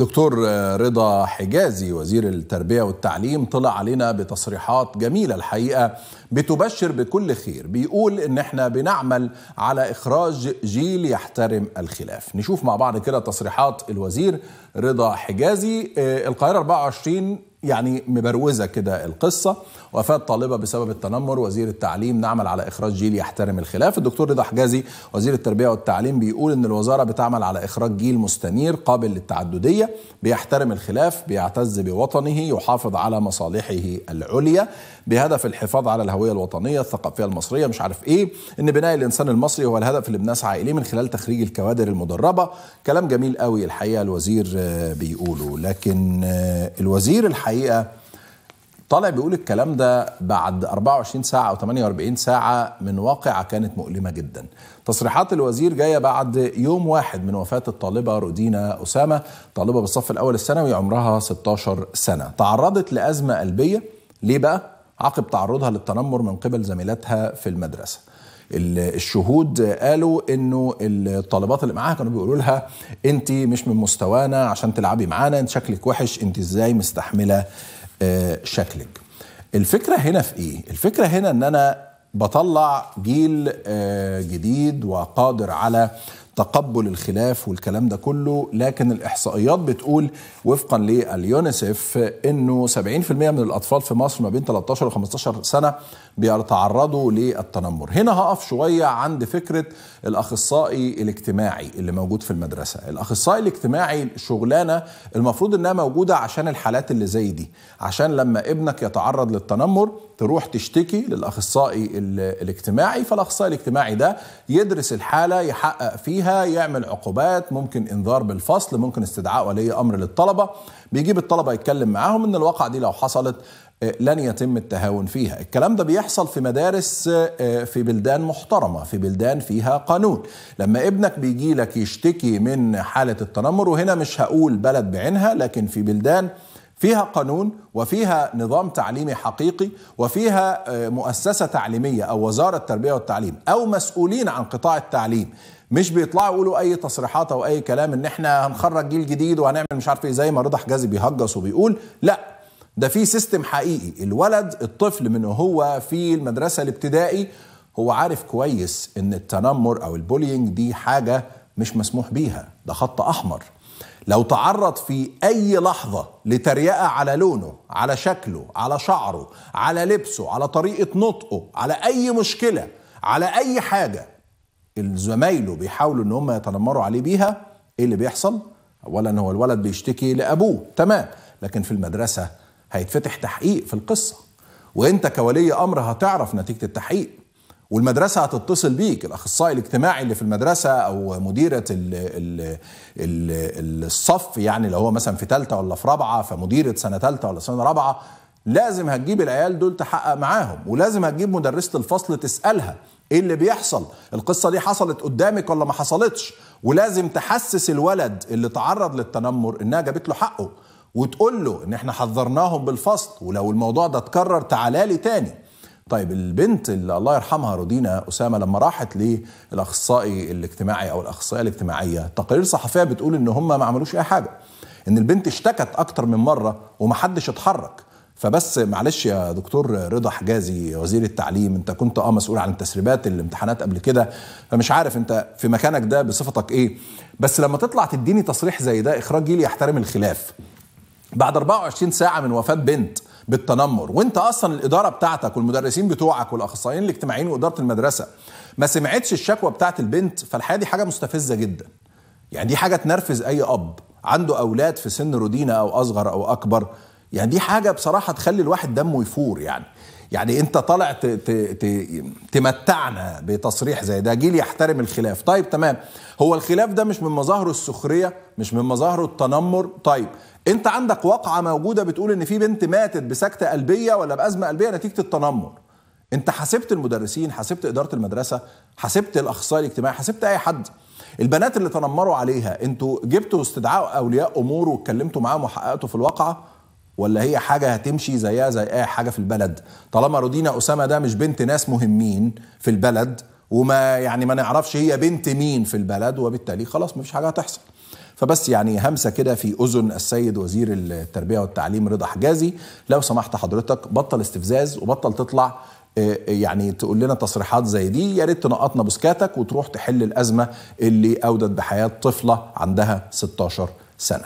دكتور رضا حجازي وزير التربية والتعليم طلع علينا بتصريحات جميلة الحقيقة بتبشر بكل خير بيقول ان احنا بنعمل على اخراج جيل يحترم الخلاف نشوف مع بعض كده تصريحات الوزير رضا حجازي آه، القاهرة 24 يعني مبروزة كده القصة وفاة طالبة بسبب التنمر وزير التعليم نعمل على إخراج جيل يحترم الخلاف الدكتور رضا حجازي وزير التربية والتعليم بيقول إن الوزارة بتعمل على إخراج جيل مستنير قابل للتعددية بيحترم الخلاف بيعتز بوطنه يحافظ على مصالحه العليا بهدف الحفاظ على الهوية الوطنية الثقافية المصرية مش عارف إيه إن بناء الإنسان المصري هو الهدف اللي بنسعى إليه من خلال تخريج الكوادر المدربة كلام جميل قوي الحقيقة الوزير آه، بيقوله لكن آه، الوزير الحقيقة الحقيقه طالع بيقول الكلام ده بعد 24 ساعه او 48 ساعه من واقعه كانت مؤلمه جدا. تصريحات الوزير جايه بعد يوم واحد من وفاه الطالبه رودينا اسامه، طالبه بالصف الاول الثانوي عمرها 16 سنه، تعرضت لازمه قلبيه ليه بقى؟ عقب تعرضها للتنمر من قبل زميلاتها في المدرسه. الشهود قالوا انه الطالبات اللي معاها كانوا بيقولوا لها انت مش من مستوانا عشان تلعبي معانا انت شكلك وحش انت ازاي مستحمله آه، شكلك الفكره هنا في ايه الفكره هنا ان انا بطلع جيل آه، جديد وقادر على تقبل الخلاف والكلام ده كله لكن الإحصائيات بتقول وفقا لليونيسف أنه 70% من الأطفال في مصر ما بين 13 و 15 سنة بيتعرضوا للتنمر هنا هقف شوية عند فكرة الأخصائي الاجتماعي اللي موجود في المدرسة الأخصائي الاجتماعي شغلانة المفروض أنها موجودة عشان الحالات اللي زي دي عشان لما ابنك يتعرض للتنمر تروح تشتكي للأخصائي الاجتماعي فالأخصائي الاجتماعي ده يدرس الحالة يحقق فيها يعمل عقوبات ممكن انذار بالفصل ممكن استدعاء ولي امر للطلبه بيجيب الطلبه يتكلم معاهم ان الواقعه دي لو حصلت آه، لن يتم التهاون فيها الكلام ده بيحصل في مدارس آه، في بلدان محترمة في بلدان فيها قانون لما ابنك بيجي لك يشتكي من حالة التنمر وهنا مش هقول بلد بعينها لكن في بلدان فيها قانون وفيها نظام تعليمي حقيقي وفيها آه، مؤسسة تعليمية أو وزارة التربية والتعليم أو مسؤولين عن قطاع التعليم مش بيطلعوا يقولوا اي تصريحات او اي كلام ان احنا هنخرج جيل جديد وهنعمل مش عارف ايه زي ما رضا حجازي بيهجص وبيقول لا ده في سيستم حقيقي الولد الطفل من هو في المدرسه الابتدائي هو عارف كويس ان التنمر او البولينج دي حاجه مش مسموح بيها ده خط احمر لو تعرض في اي لحظه لتريقه على لونه على شكله على شعره على لبسه على طريقه نطقه على اي مشكله على اي حاجه زمايله بيحاولوا ان هم يتنمروا عليه بيها ايه اللي بيحصل؟ اولا هو الولد بيشتكي لابوه تمام لكن في المدرسه هيتفتح تحقيق في القصه وانت كولي امر هتعرف نتيجه التحقيق والمدرسة هتتصل بيك الأخصائي الاجتماعي اللي في المدرسة أو مديرة الـ الـ الـ الصف يعني لو هو مثلا في ثالثة ولا في رابعة فمديرة سنة ثالثة ولا سنة رابعة لازم هتجيب العيال دول تحقق معاهم ولازم هتجيب مدرسة الفصل تسألها ايه اللي بيحصل القصة دي حصلت قدامك ولا ما حصلتش ولازم تحسس الولد اللي تعرض للتنمر انها جابت له حقه وتقول له ان احنا حذرناهم بالفصل ولو الموضوع ده اتكرر تعالى لي تاني طيب البنت اللي الله يرحمها رودينا اسامه لما راحت للاخصائي الاجتماعي او الاخصائيه الاجتماعيه تقارير صحفيه بتقول ان هم ما عملوش اي حاجه ان البنت اشتكت اكتر من مره ومحدش اتحرك فبس معلش يا دكتور رضا حجازي وزير التعليم انت كنت اه مسؤول عن تسريبات الامتحانات قبل كده فمش عارف انت في مكانك ده بصفتك ايه بس لما تطلع تديني تصريح زي ده اخراج جيل يحترم الخلاف بعد 24 ساعه من وفاه بنت بالتنمر وانت اصلا الاداره بتاعتك والمدرسين بتوعك والاخصائيين الاجتماعيين واداره المدرسه ما سمعتش الشكوى بتاعت البنت فالحقيقه دي حاجه مستفزه جدا يعني دي حاجه تنرفز اي اب عنده اولاد في سن رودينا او اصغر او اكبر يعني دي حاجه بصراحه تخلي الواحد دمه يفور يعني يعني انت طالع تمتعنا بتصريح زي ده جيل يحترم الخلاف طيب تمام هو الخلاف ده مش من مظاهره السخريه مش من مظاهره التنمر طيب انت عندك واقعه موجوده بتقول ان في بنت ماتت بسكته قلبيه ولا بازمه قلبيه نتيجه التنمر انت حاسبت المدرسين حاسبت اداره المدرسه حاسبت الاخصائي الاجتماعي حاسبت اي حد البنات اللي تنمروا عليها انتوا جبتوا استدعاء اولياء امور واتكلمتوا معاهم وحققتوا في الواقعه ولا هي حاجه هتمشي زيها زي اي حاجه في البلد طالما رودينا اسامه ده مش بنت ناس مهمين في البلد وما يعني ما نعرفش هي بنت مين في البلد وبالتالي خلاص مفيش حاجه هتحصل فبس يعني همسه كده في اذن السيد وزير التربيه والتعليم رضا حجازي لو سمحت حضرتك بطل استفزاز وبطل تطلع آه، آه، يعني تقول لنا تصريحات زي دي يا ريت تنقطنا بسكاتك وتروح تحل الازمه اللي اودت بحياه طفله عندها 16 سنه